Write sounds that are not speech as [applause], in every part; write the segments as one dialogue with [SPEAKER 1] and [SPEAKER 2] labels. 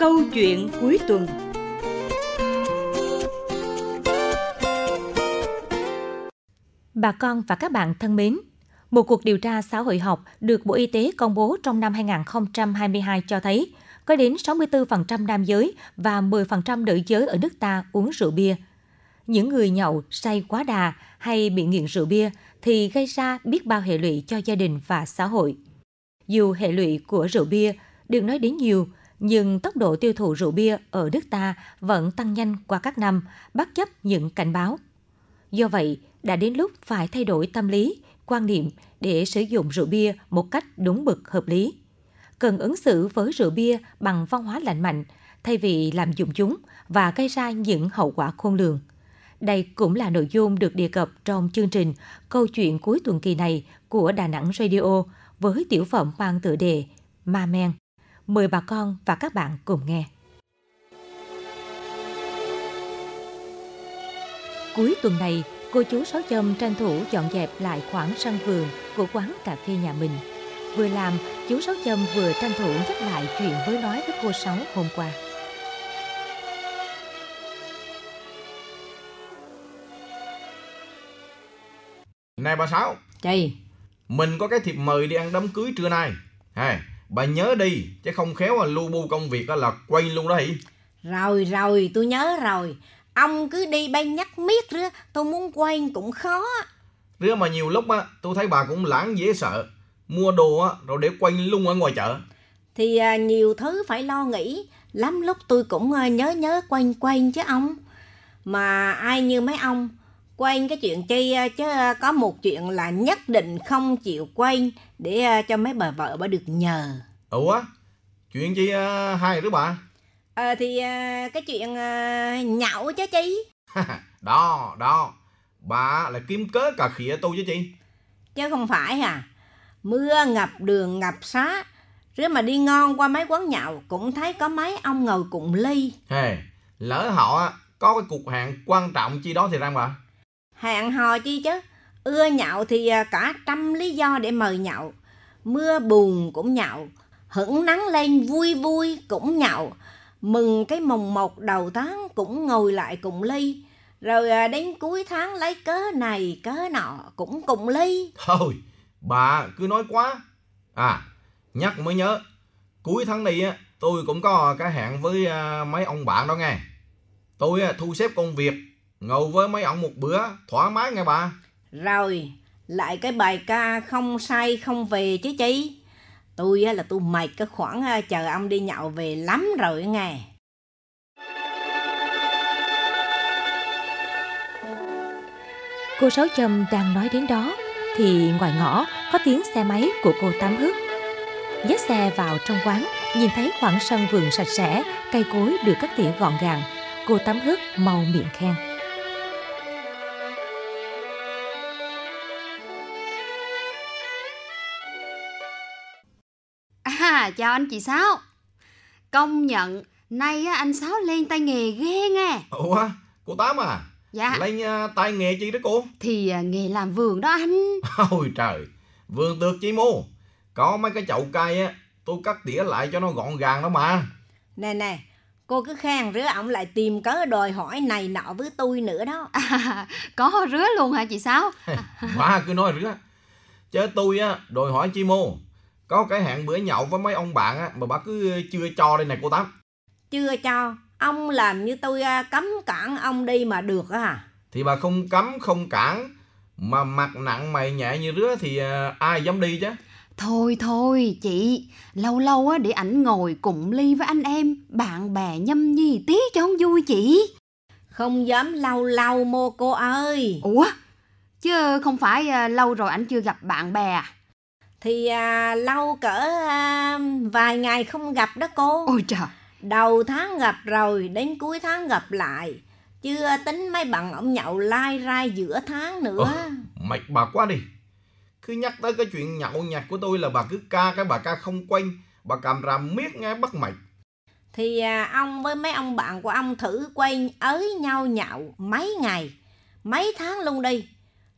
[SPEAKER 1] câu chuyện cuối tuần Bà con và các bạn thân mến, một cuộc điều tra xã hội học được Bộ Y tế công bố trong năm 2022 cho thấy có đến 64% nam giới và 10% nữ giới ở nước ta uống rượu bia. Những người nhậu, say quá đà hay bị nghiện rượu bia thì gây ra biết bao hệ lụy cho gia đình và xã hội. Dù hệ lụy của rượu bia được nói đến nhiều, nhưng tốc độ tiêu thụ rượu bia ở nước ta vẫn tăng nhanh qua các năm, bất chấp những cảnh báo. Do vậy, đã đến lúc phải thay đổi tâm lý, quan niệm để sử dụng rượu bia một cách đúng mực hợp lý. Cần ứng xử với rượu bia bằng văn hóa lành mạnh, thay vì làm dụng chúng và gây ra những hậu quả khôn lường. Đây cũng là nội dung được đề cập trong chương trình Câu chuyện cuối tuần kỳ này của Đà Nẵng Radio với tiểu phẩm mang tựa đề Ma Men. Mời bà con và các bạn cùng nghe. Cuối tuần này, cô chú Sáu Châm tranh thủ dọn dẹp lại khoảng sân vườn của quán cà phê nhà mình. Vừa làm, chú Sáu Châm vừa tranh thủ nhắc lại chuyện mới nói với cô Sáu hôm qua.
[SPEAKER 2] Này bà Sáu Chị Mình có cái thiệp mời đi ăn đám cưới trưa nay hey, Bà nhớ đi, chứ không khéo là lu bu công việc là quay luôn đó hỉ.
[SPEAKER 3] Rồi rồi, tôi nhớ rồi. Ông cứ đi bay nhắc miết rứa, tôi muốn quay cũng khó.
[SPEAKER 2] Rứa mà nhiều lúc á, tôi thấy bà cũng lãng dễ sợ. Mua đồ á, rồi để quay lung ở ngoài chợ.
[SPEAKER 3] Thì à, nhiều thứ phải lo nghĩ, lắm lúc tôi cũng à, nhớ nhớ quay quay chứ ông. Mà ai như mấy ông, quên cái chuyện chi ờ, chứ ờ, có một chuyện là nhất định không chịu quên để ờ, cho mấy bà vợ bà được nhờ
[SPEAKER 2] ủa chuyện chi hay đứa bà
[SPEAKER 3] ờ à, thì cái chuyện nhậu chứ chi
[SPEAKER 2] đó đó bà là kiếm cớ cà khịa tu chứ chi.
[SPEAKER 3] chứ không phải à mưa ngập đường ngập xá rứa mà đi ngon qua mấy quán nhậu cũng thấy có mấy ông ngồi cùng ly
[SPEAKER 2] hey, lỡ họ có cái cuộc hẹn quan trọng chi đó thì ra mà
[SPEAKER 3] Hẹn hò chi chứ, ưa nhậu thì à, cả trăm lý do để mời nhậu. Mưa buồn cũng nhậu, hững nắng lên vui vui cũng nhậu. Mừng cái mồng một đầu tháng cũng ngồi lại cùng ly. Rồi à, đến cuối tháng lấy cớ này cớ nọ cũng cùng ly.
[SPEAKER 2] Thôi, bà cứ nói quá. À, nhắc mới nhớ, cuối tháng này tôi cũng có cái hẹn với à, mấy ông bạn đó nghe. Tôi thu xếp công việc Ngầu với mấy ông một bữa, thoải mái nghe bà. Rồi, lại cái
[SPEAKER 3] bài ca không say không về chứ chi. Tôi là tôi mệt cái khoảng chờ ông đi nhậu về lắm rồi nghe.
[SPEAKER 1] Cô Sáu Trâm đang nói đến đó thì ngoài ngõ có tiếng xe máy của cô Tám Hước. Dắt xe vào trong quán, nhìn thấy khoảng sân vườn sạch sẽ, cây cối được cắt tỉa gọn gàng. Cô Tám Hước mau miệng khen.
[SPEAKER 4] à chào anh chị sáu công nhận nay á, anh sáu lên tay nghề ghê nghe
[SPEAKER 2] ủa cô tám à
[SPEAKER 4] dạ lên à, tay nghề chi đó cô thì à, nghề làm vườn đó anh
[SPEAKER 2] [laughs] ôi trời vườn được chi mô có mấy cái chậu cây á tôi cắt tỉa lại cho nó gọn gàng đó mà
[SPEAKER 3] nè nè cô cứ khen rứa ổng lại tìm cớ đòi hỏi này nọ với tôi nữa đó à, có rứa luôn hả chị sáu à.
[SPEAKER 2] [laughs] má cứ nói rứa chứ tôi á đòi hỏi chi mô có cái hẹn bữa nhậu với mấy ông bạn á mà bà cứ ờ, chưa cho đây này cô tám
[SPEAKER 3] chưa cho ông làm như tôi ờ, cấm cản ông đi mà được á à
[SPEAKER 2] thì bà không cấm không cản mà mặt nặng mày nhẹ như rứa thì ờ, ai dám đi chứ
[SPEAKER 4] thôi thôi chị lâu lâu á để ảnh ngồi cùng ly với anh em bạn bè nhâm nhi tí cho ông vui chị không
[SPEAKER 3] dám lâu lâu mô cô ơi ủa chứ không phải lâu rồi ảnh chưa gặp bạn bè à thì à, lâu cỡ à, vài ngày không gặp đó cô ôi trời đầu tháng gặp rồi đến cuối tháng gặp lại chưa tính mấy bạn ông nhậu lai rai giữa tháng nữa ờ,
[SPEAKER 2] mệt bà quá đi cứ nhắc tới cái chuyện nhậu nhạc của tôi là bà cứ ca cái bà ca không quen, bà cầm ràm miết nghe bắt mệt
[SPEAKER 3] thì à, ông với mấy ông bạn của ông thử quen ới nhau nhậu mấy ngày mấy tháng luôn đi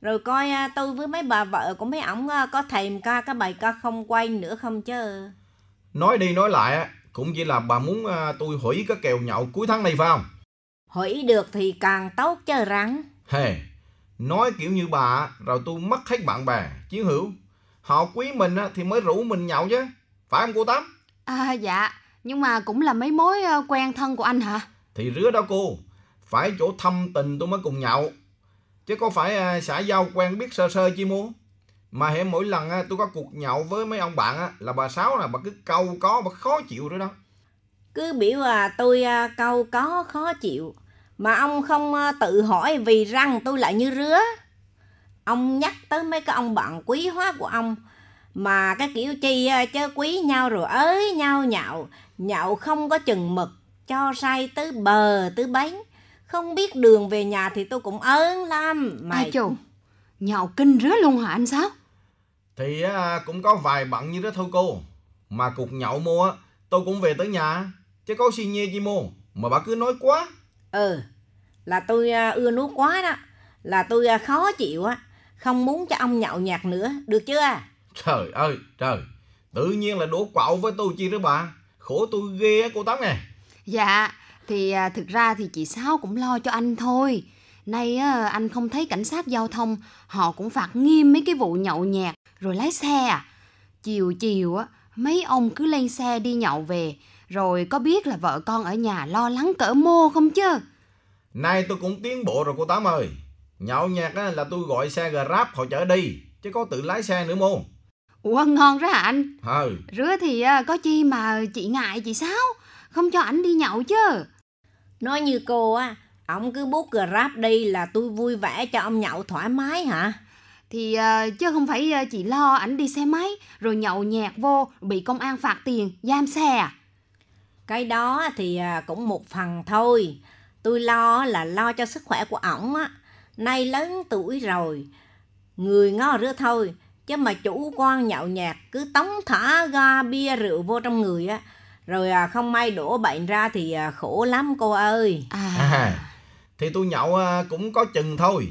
[SPEAKER 3] rồi coi à, tôi với mấy bà vợ của mấy ổng à, có thèm ca cái bài ca không quay nữa không chứ
[SPEAKER 2] nói đi nói lại cũng chỉ là bà muốn à, tôi hủy cái kèo nhậu cuối tháng này phải không hủy được thì
[SPEAKER 3] càng tốt chứ rắn
[SPEAKER 2] hey, nói kiểu như bà rồi tôi mất hết bạn bè chiến hữu họ quý mình thì mới rủ mình nhậu chứ phải không cô tám à,
[SPEAKER 4] dạ nhưng mà cũng là mấy mối quen thân của anh hả
[SPEAKER 2] thì rứa đó cô phải chỗ thâm tình tôi mới cùng nhậu chứ có phải à, xã giao quen biết sơ sơ chi muốn mà hệ mỗi lần à, tôi có cuộc nhậu với mấy ông bạn á là bà sáu là bà cứ câu có bà khó chịu nữa đó
[SPEAKER 3] cứ biểu à tôi à, câu có khó chịu mà ông không à, tự hỏi vì răng tôi lại như rứa ông nhắc tới mấy cái ông bạn quý hóa của ông mà cái kiểu chi à, chớ quý nhau rồi ới nhau nhậu nhậu không có chừng mực cho say tứ bờ tứ bánh không biết đường về nhà thì tôi cũng ớn lắm. mày Ai chù, nhậu kinh rứa luôn hả anh sao
[SPEAKER 2] Thì à, cũng có vài bận như đó thôi cô. Mà cục nhậu mua tôi cũng về tới nhà. Chứ có xin nhê gì mua mà bà cứ nói quá. Ừ,
[SPEAKER 3] là tôi à, ưa nuốt quá đó. Là tôi à, khó chịu á. Không muốn cho ông nhậu nhạt nữa,
[SPEAKER 2] được chưa? Trời ơi, trời. Tự nhiên là đổ quạo với tôi chi đó bà. Khổ tôi ghê cô tám nè.
[SPEAKER 4] Dạ, thì à, thực ra thì chị Sáu cũng lo cho anh thôi. Nay á, anh không thấy cảnh sát giao thông, họ cũng phạt nghiêm mấy cái vụ nhậu nhẹt rồi lái xe à. Chiều chiều á, mấy ông cứ lên xe đi nhậu về, rồi có biết là vợ con ở nhà lo lắng cỡ mô không chứ?
[SPEAKER 2] Nay tôi cũng tiến bộ rồi cô Tám ơi. Nhậu nhẹt á, là tôi gọi xe Grab họ chở đi, chứ có tự lái xe nữa mô.
[SPEAKER 4] Ủa ngon ra hả anh? Ừ. Rứa thì à, có chi mà chị
[SPEAKER 3] ngại chị sao không cho ảnh đi nhậu chứ. Nói như cô á, ông cứ bút Grab đi là tôi vui vẻ cho ông nhậu thoải mái hả? Thì uh, chứ không
[SPEAKER 4] phải uh, chị lo ảnh đi xe máy rồi nhậu nhẹt vô bị công an phạt tiền, giam xe à?
[SPEAKER 3] Cái đó thì uh, cũng một phần thôi. Tôi lo là lo cho sức khỏe của ổng á. Nay lớn tuổi rồi, người ngó rứa thôi. Chứ mà chủ quan nhậu nhạt cứ tống thả ga bia rượu vô trong người á, rồi à, không may đổ bệnh ra thì à, khổ lắm cô ơi à. à thì
[SPEAKER 2] tôi nhậu à, cũng có chừng thôi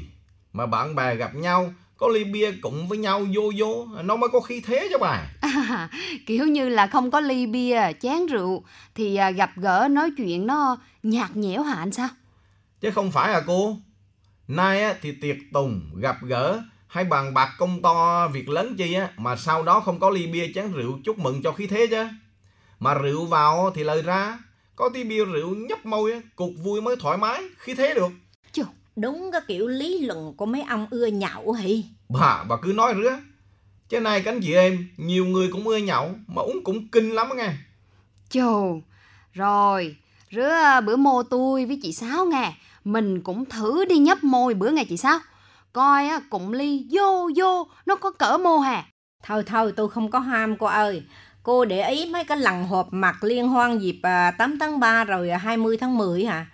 [SPEAKER 2] mà bạn bè gặp nhau có ly bia cùng với nhau vô vô nó mới có khí thế cho bà
[SPEAKER 4] à, kiểu như là không có ly bia chén rượu thì gặp gỡ nói chuyện nó nhạt nhẽo hả anh sao
[SPEAKER 2] chứ không phải à cô nay thì tiệc tùng gặp gỡ hay bàn bạc công to việc lớn chi á mà sau đó không có ly bia chén rượu chúc mừng cho khí thế chứ mà rượu vào thì lời ra, có tí bia rượu nhấp môi, cục vui mới thoải mái, khi thế được. Chù, đúng cái kiểu lý luận của mấy ông ưa nhậu hì. Bà, bà cứ nói rứa. Chứ này cánh chị em, nhiều người cũng ưa nhậu, mà uống cũng kinh lắm nghe.
[SPEAKER 4] Chù, rồi, rứa bữa mô tôi với chị Sáu nghe, mình
[SPEAKER 3] cũng thử đi nhấp môi bữa ngày chị Sáu. Coi á, cụm ly vô vô, nó có cỡ mô hà. Thôi thôi, tôi không có ham cô ơi. Cô để ý mấy cái lần họp mặt liên hoan dịp 8 à, tháng 3 rồi 20 à, tháng 10 hả?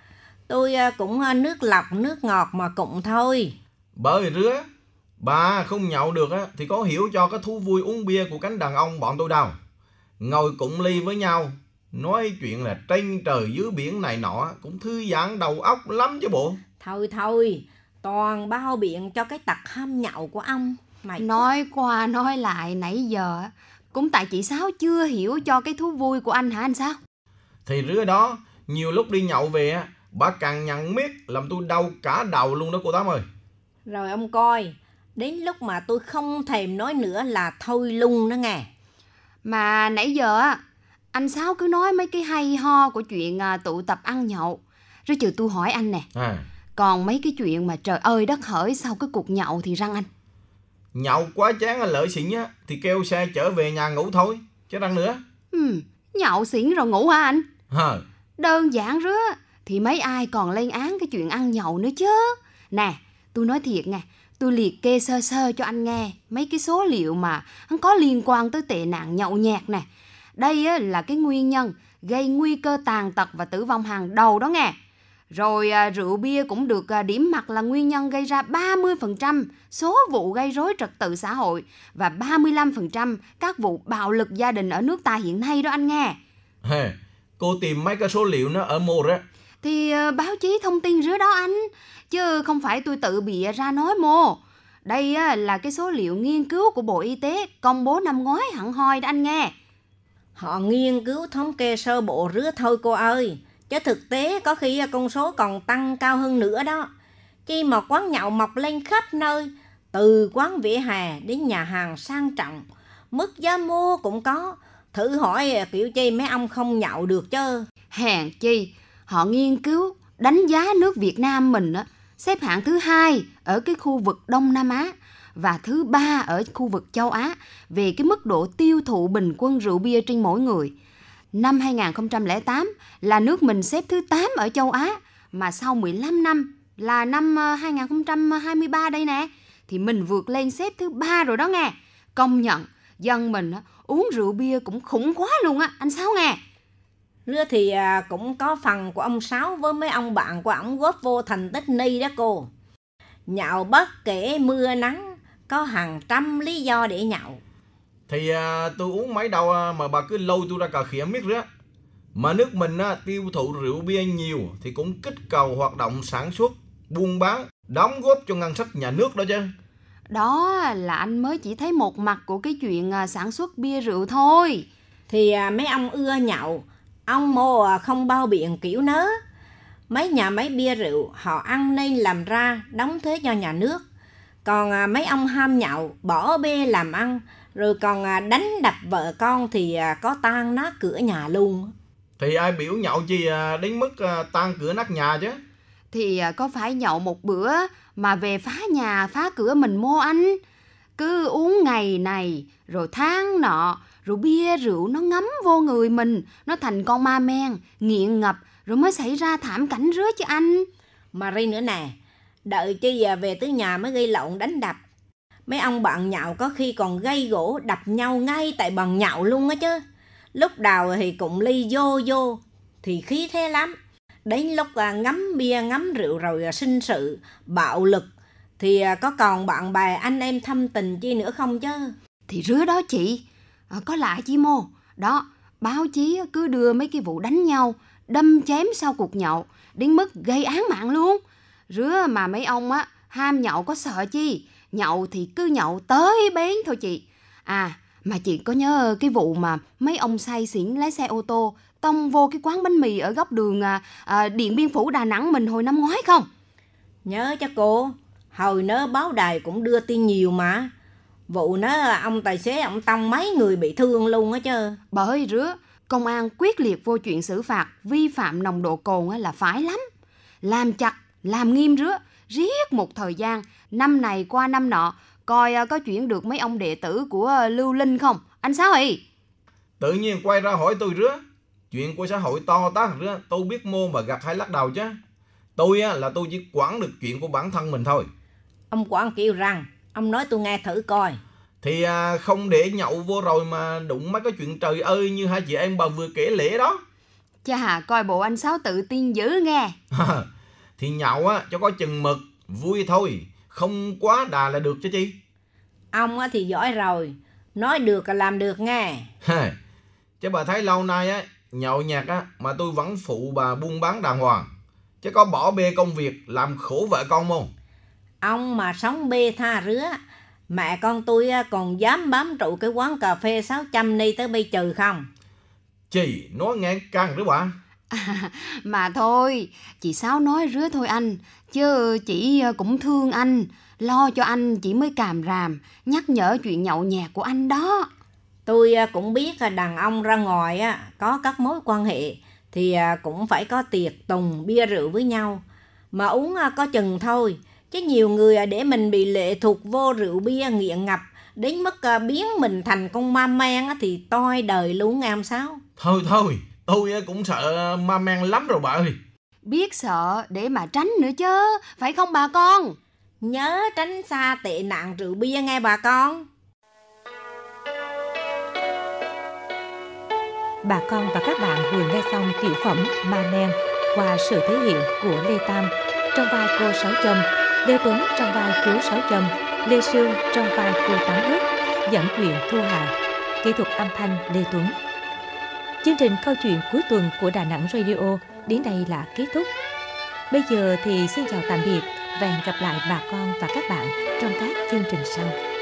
[SPEAKER 3] Tôi à, cũng nước
[SPEAKER 2] lọc, nước ngọt mà cũng thôi. Bởi rứa, bà không nhậu được á thì có hiểu cho cái thú vui uống bia của cánh đàn ông bọn tôi đâu. Ngồi cụng ly với nhau, nói chuyện là trên trời dưới biển này nọ cũng thư giãn đầu óc lắm chứ bộ.
[SPEAKER 3] Thôi thôi, toàn bao biện cho cái tật ham nhậu của ông. Mày... Nói
[SPEAKER 4] qua nói lại nãy giờ cũng tại chị Sáu chưa hiểu cho cái thú vui của anh hả
[SPEAKER 2] anh Sáu? Thì rứa đó, nhiều lúc đi nhậu về á, bà càng nhận miết làm tôi đau cả đầu luôn đó cô Tám ơi.
[SPEAKER 3] Rồi ông coi, đến lúc mà tôi không thèm nói nữa là thôi lung đó nghe. Mà nãy giờ á, anh Sáu cứ
[SPEAKER 4] nói mấy cái hay ho của chuyện à, tụ tập ăn nhậu. Rồi trừ tôi hỏi anh nè. À. Còn mấy cái chuyện mà trời ơi đất hỡi sau cái cuộc nhậu thì răng anh.
[SPEAKER 2] Nhậu quá chán là lợi xỉn á Thì kêu xe trở về nhà ngủ thôi Chứ răng nữa
[SPEAKER 4] ừ, Nhậu xỉn rồi ngủ hả anh Hờ Đơn giản rứa Thì mấy ai còn lên án cái chuyện ăn nhậu nữa chứ Nè tôi nói thiệt nè Tôi liệt kê sơ sơ cho anh nghe Mấy cái số liệu mà Hắn có liên quan tới tệ nạn nhậu nhạt nè Đây á, là cái nguyên nhân Gây nguy cơ tàn tật và tử vong hàng đầu đó nghe rồi à, rượu bia cũng được à, điểm mặt là nguyên nhân gây ra 30% số vụ gây rối trật tự xã hội và 35% các vụ bạo lực gia đình ở nước ta hiện nay đó anh nghe.
[SPEAKER 2] Hey, cô tìm mấy cái số liệu nó ở mô đó.
[SPEAKER 4] Thì ờ, báo chí thông tin rứa đó anh, chứ không phải tôi tự bịa ra nói mô. Đây là cái số liệu nghiên cứu
[SPEAKER 3] của Bộ Y tế công bố năm ngoái hẳn hoi đó anh nghe. Họ nghiên cứu thống kê sơ bộ rứa thôi cô ơi. Chứ thực tế có khi con số còn tăng cao hơn nữa đó. Khi mà quán nhậu mọc lên khắp nơi, từ quán vỉa hè đến nhà hàng sang trọng, mức giá mua cũng có. Thử hỏi kiểu chi mấy ông không nhậu được chứ. Hèn chi, họ nghiên cứu đánh giá nước Việt Nam
[SPEAKER 4] mình á, xếp hạng thứ hai ở cái khu vực Đông Nam Á và thứ ba ở khu vực châu Á về cái mức độ tiêu thụ bình quân rượu bia trên mỗi người – Năm 2008 là nước mình xếp thứ 8 ở châu Á mà sau 15 năm là năm 2023 ờ, đây nè thì mình vượt lên xếp thứ ba rồi đó nghe.
[SPEAKER 3] Công nhận dân mình uống rượu bia cũng khủng quá luôn á, anh Sáu nghe. Nữa thì à, cũng có phần của ông Sáu với mấy ông bạn của ông góp vô thành tích ni đó cô. Nhậu bất kể mưa nắng, có hàng trăm lý do để nhậu
[SPEAKER 2] thì à, tôi uống mấy đâu à, mà bà cứ lâu tôi ra cà khịa miết nữa mà nước mình á, à, tiêu thụ rượu bia nhiều thì cũng kích cầu hoạt động sản xuất buôn bán đóng góp cho ngân sách nhà nước đó chứ
[SPEAKER 4] đó là anh mới chỉ thấy
[SPEAKER 3] một mặt của cái chuyện à, sản xuất bia rượu thôi thì à, mấy ông ưa nhậu ông mô không bao biện kiểu nớ mấy nhà máy bia rượu họ ăn nên làm ra đóng thuế cho nhà nước còn mấy ông ham nhậu bỏ bê làm ăn rồi còn à, đánh đập vợ con thì à, có tan nát cửa nhà luôn
[SPEAKER 2] thì ai biểu nhậu chi à, đến mức tan cửa nát nhà chứ
[SPEAKER 3] thì có
[SPEAKER 4] phải nhậu một bữa mà về phá nhà phá cửa mình mô anh cứ uống ngày này rồi tháng nọ rồi bia rượu nó ngấm vô người mình nó
[SPEAKER 3] thành con ma men nghiện ngập rồi mới xảy ra thảm cảnh rứa chứ anh mà ri nữa nè đợi chi về tới nhà mới gây lộn đánh đập Mấy ông bạn nhậu có khi còn gây gỗ đập nhau ngay tại bàn nhậu luôn á chứ. Lúc đầu thì cũng ly vô vô, thì khí thế lắm. Đến lúc à, ngắm bia ngắm rượu rồi à, sinh sự, bạo lực, thì à, có còn bạn bè anh em thâm tình chi nữa không chứ? Thì rứa đó chị, có lạ chi mô. Đó, báo chí cứ đưa
[SPEAKER 4] mấy cái vụ đánh nhau, đâm chém sau cuộc nhậu, đến mức gây án mạng luôn. Rứa mà mấy ông á, ham nhậu có sợ chi, nhậu thì cứ nhậu tới bến thôi chị. À, mà chị có nhớ cái vụ mà mấy ông say xỉn lái xe ô tô tông vô cái quán bánh mì ở góc đường à, à, Điện Biên Phủ Đà Nẵng mình hồi năm ngoái không?
[SPEAKER 3] Nhớ cho cô, hồi nớ báo đài cũng đưa tin nhiều mà. Vụ nó ông tài xế ông tông mấy người bị thương luôn á chứ. Bởi rứa, công an quyết
[SPEAKER 4] liệt vô chuyện xử phạt vi phạm nồng độ cồn là phải lắm. Làm chặt, làm nghiêm rứa riết một thời gian, năm này qua năm nọ, coi ờ, có chuyển được mấy ông đệ tử của ờ, Lưu Linh không? Anh Sáu ơi!
[SPEAKER 2] Tự nhiên quay ra hỏi tôi rứa. Chuyện của xã hội to tát rứa, tôi biết mô mà gặp hay lắc đầu chứ. Tôi á là tôi chỉ quản được chuyện của bản thân mình thôi.
[SPEAKER 3] Ông quản kêu rằng, ông nói tôi nghe thử coi.
[SPEAKER 2] Thì à, không để nhậu vô rồi mà đụng mấy cái chuyện trời ơi như hai chị em bà vừa kể lễ đó.
[SPEAKER 4] Chà, coi bộ anh Sáu tự tin dữ nghe.
[SPEAKER 2] [laughs] Thì nhậu á cho có chừng mực Vui thôi Không quá đà là được chứ chi
[SPEAKER 3] Ông á thì giỏi rồi Nói được là làm được nghe
[SPEAKER 2] Chứ bà thấy lâu nay á Nhậu nhạt á Mà tôi vẫn phụ bà buôn bán đàng hoàng Chứ có bỏ bê công việc Làm khổ vợ con không
[SPEAKER 3] Ông mà sống bê tha rứa Mẹ con tôi còn dám bám trụ cái quán cà phê 600 ni tới bây trừ không
[SPEAKER 2] Chị nói nghe căng đó bà
[SPEAKER 3] À, [laughs] mà thôi, chị Sáu nói rứa thôi anh,
[SPEAKER 4] chứ chị ờ, cũng thương anh, lo cho anh chị mới càm ràm, nhắc nhở chuyện
[SPEAKER 3] nhậu nhẹt của anh đó. Tôi ờ, cũng biết ờ, đàn ông ra ngoài có các mối quan hệ thì cũng phải có tiệc tùng bia rượu với nhau, mà uống có chừng thôi, chứ nhiều người để mình bị lệ thuộc vô rượu bia nghiện ngập đến mức biến mình thành con ma men thì toi đời luôn em sao?
[SPEAKER 2] Thôi thôi, Tôi cũng sợ ma men lắm rồi bà ơi
[SPEAKER 3] Biết sợ để mà tránh nữa chứ Phải không bà con Nhớ tránh xa tệ nạn rượu bia nghe bà con
[SPEAKER 1] Bà con và các bạn vừa nghe xong tiểu phẩm Ma Men qua sự thể hiện của Lê Tam trong vai cô Sáu Trâm, Lê Tuấn trong vai chú Sáu Trâm, Lê Sương trong vai cô Tám Ước, dẫn quyền Thu Hà, kỹ thuật âm thanh Lê Tuấn. Chương trình câu chuyện cuối tuần của Đà Nẵng Radio đến đây là kết thúc. Bây giờ thì xin chào tạm biệt và hẹn gặp lại bà con và các bạn trong các chương trình sau.